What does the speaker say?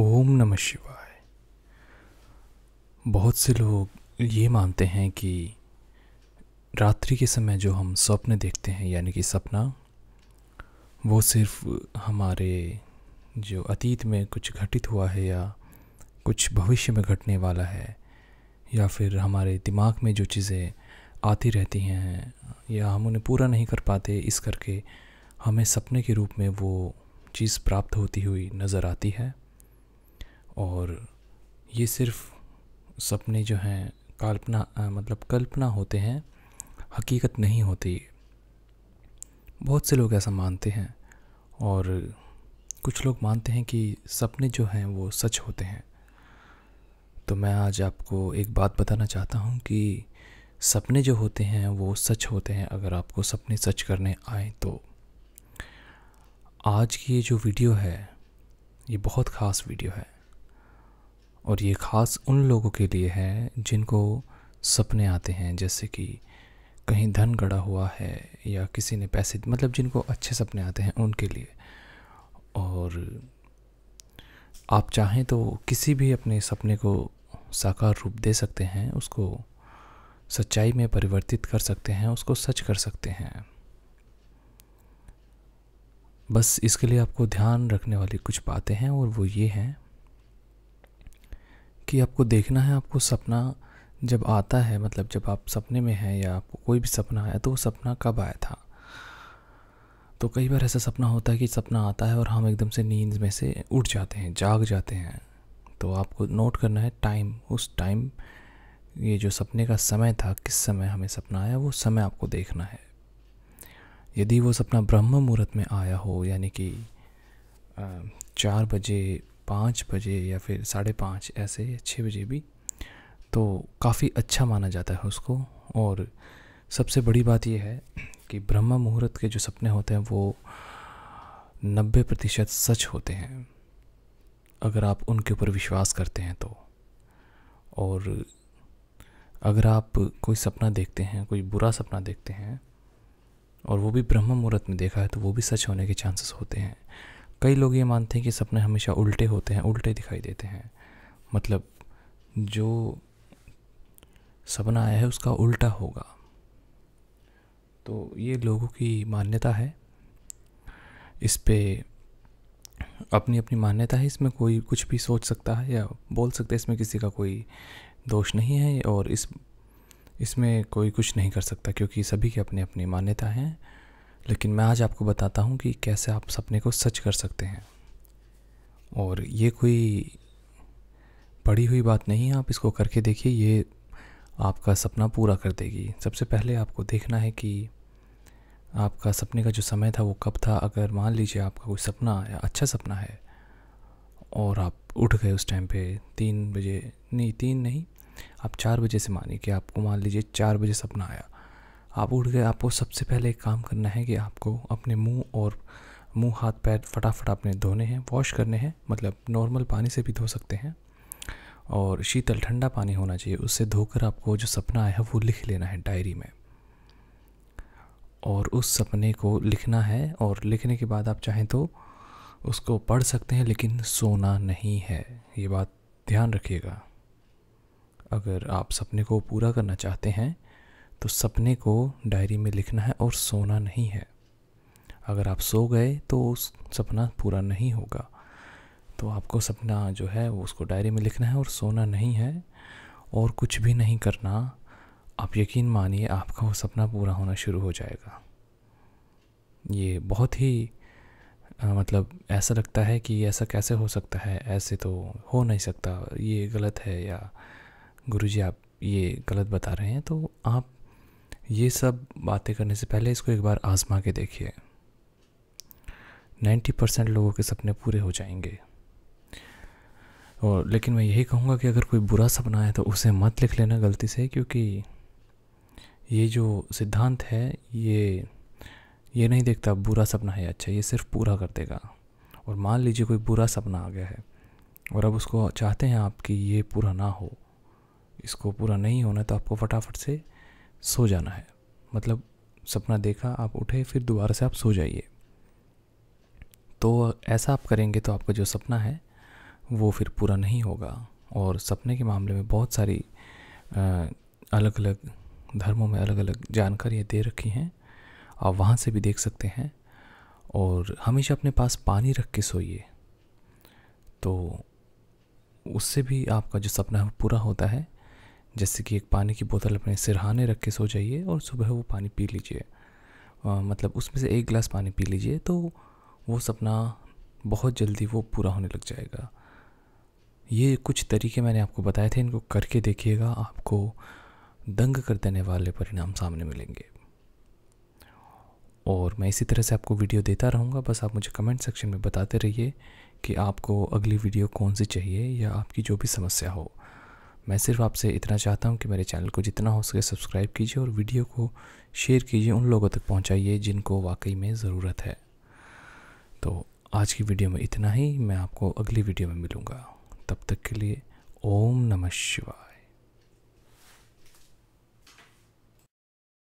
ओम नमः शिवाय बहुत से लोग ये मानते हैं कि रात्रि के समय जो हम स्वप्न देखते हैं यानी कि सपना वो सिर्फ हमारे जो अतीत में कुछ घटित हुआ है या कुछ भविष्य में घटने वाला है या फिर हमारे दिमाग में जो चीज़ें आती रहती हैं या हम उन्हें पूरा नहीं कर पाते इस करके हमें सपने के रूप में वो चीज़ प्राप्त होती हुई नज़र आती है और ये सिर्फ सपने जो हैं कल्पना मतलब कल्पना होते हैं हकीकत नहीं होती बहुत से लोग ऐसा मानते हैं और कुछ लोग मानते हैं कि सपने जो हैं वो सच होते हैं तो मैं आज आपको एक बात बताना चाहता हूँ कि सपने जो होते हैं वो सच होते हैं अगर आपको सपने सच करने आए तो आज की ये जो वीडियो है ये बहुत ख़ास वीडियो है और ये ख़ास उन लोगों के लिए है जिनको सपने आते हैं जैसे कि कहीं धन गड़ा हुआ है या किसी ने पैसे मतलब जिनको अच्छे सपने आते हैं उनके लिए और आप चाहें तो किसी भी अपने सपने को साकार रूप दे सकते हैं उसको सच्चाई में परिवर्तित कर सकते हैं उसको सच कर सकते हैं बस इसके लिए आपको ध्यान रखने वाली कुछ बातें हैं और वो ये हैं कि आपको देखना है आपको सपना जब आता है मतलब जब आप सपने में हैं या आपको कोई भी सपना आया तो वो सपना कब आया था तो कई बार ऐसा सपना होता है कि सपना आता है और हम एकदम से नींद में से उठ जाते हैं जाग जाते हैं तो आपको नोट करना है टाइम उस टाइम ये जो सपने का समय था किस समय हमें सपना आया वो समय आपको देखना है यदि वो सपना ब्रह्म मुहूर्त में आया हो यानी कि चार बजे पाँच बजे या फिर साढ़े पाँच ऐसे या छः बजे भी तो काफ़ी अच्छा माना जाता है उसको और सबसे बड़ी बात यह है कि ब्रह्मा मुहूर्त के जो सपने होते हैं वो नब्बे प्रतिशत सच होते हैं अगर आप उनके ऊपर विश्वास करते हैं तो और अगर आप कोई सपना देखते हैं कोई बुरा सपना देखते हैं और वो भी ब्रह्म मुहूर्त में देखा है तो वो भी सच होने के चांसेस होते हैं कई लोग ये मानते हैं कि सपने हमेशा उल्टे होते हैं उल्टे दिखाई देते हैं मतलब जो सपना आया है उसका उल्टा होगा तो ये लोगों की मान्यता है इस पर अपनी अपनी मान्यता है इसमें कोई कुछ भी सोच सकता है या बोल सकता है इसमें किसी का कोई दोष नहीं है और इस इसमें कोई कुछ नहीं कर सकता क्योंकि सभी की अपनी अपनी मान्यता हैं लेकिन मैं आज आपको बताता हूँ कि कैसे आप सपने को सच कर सकते हैं और ये कोई पढ़ी हुई बात नहीं है आप इसको करके देखिए ये आपका सपना पूरा कर देगी सबसे पहले आपको देखना है कि आपका सपने का जो समय था वो कब था अगर मान लीजिए आपका कोई सपना या अच्छा सपना है और आप उठ गए उस टाइम पे तीन बजे नहीं तीन नहीं आप चार बजे से मानिए कि आपको मान लीजिए चार बजे सपना आया आप उठ गए आपको सबसे पहले एक काम करना है कि आपको अपने मुंह और मुंह हाथ पैर फटाफट अपने धोने हैं वॉश करने हैं मतलब नॉर्मल पानी से भी धो सकते हैं और शीतल ठंडा पानी होना चाहिए उससे धोकर आपको जो सपना आया है वो लिख लेना है डायरी में और उस सपने को लिखना है और लिखने के बाद आप चाहें तो उसको पढ़ सकते हैं लेकिन सोना नहीं है ये बात ध्यान रखिएगा अगर आप सपने को पूरा करना चाहते हैं तो सपने को डायरी में लिखना है और सोना नहीं है अगर आप सो गए तो उस सपना पूरा नहीं होगा तो आपको सपना जो है वो उसको डायरी में लिखना है और सोना नहीं है और कुछ भी नहीं करना आप यकीन मानिए आपका वो सपना पूरा होना शुरू हो जाएगा ये बहुत ही आ, मतलब ऐसा लगता है कि ऐसा कैसे हो सकता है ऐसे तो हो नहीं सकता ये गलत है या गुरुजी आप ये गलत बता रहे हैं तो आप ये सब बातें करने से पहले इसको एक बार आजमा के देखिए 90 परसेंट लोगों के सपने पूरे हो जाएंगे और लेकिन मैं यही कहूँगा कि अगर कोई बुरा सपना है तो उसे मत लिख लेना गलती से क्योंकि ये जो सिद्धांत है ये ये नहीं देखता बुरा सपना है अच्छा ये सिर्फ पूरा कर देगा और मान लीजिए कोई बुरा सपना आ गया है और अब उसको चाहते हैं आप कि ये पूरा ना हो इसको पूरा नहीं होना तो आपको फटाफट से सो जाना है मतलब सपना देखा आप उठे फिर दोबारा से आप सो जाइए तो ऐसा आप करेंगे तो आपका जो सपना है वो फिर पूरा नहीं होगा और सपने के मामले में बहुत सारी अलग अलग धर्मों में अलग अलग जानकारियाँ दे रखी हैं आप वहाँ से भी देख सकते हैं और हमेशा अपने पास पानी रख के सोइए तो उससे भी आपका जो सपना है वो पूरा होता है जैसे कि एक पानी की बोतल अपने सिरहाने रख के सो जाइए और सुबह वो पानी पी लीजिए मतलब उसमें से एक गिलास पानी पी लीजिए तो वो सपना बहुत जल्दी वो पूरा होने लग जाएगा ये कुछ तरीके मैंने आपको बताए थे इनको करके देखिएगा आपको दंग कर देने वाले परिणाम सामने मिलेंगे और मैं इसी तरह से आपको वीडियो देता रहूँगा बस आप मुझे कमेंट सेक्शन में बताते रहिए कि आपको अगली वीडियो कौन सी चाहिए या आपकी जो भी समस्या हो मैं सिर्फ आपसे इतना चाहता हूँ कि मेरे चैनल को जितना हो सके सब्सक्राइब कीजिए और वीडियो को शेयर कीजिए उन लोगों तक पहुँचाइए जिनको वाकई में ज़रूरत है तो आज की वीडियो में इतना ही मैं आपको अगली वीडियो में मिलूँगा तब तक के लिए ओम नमः शिवाय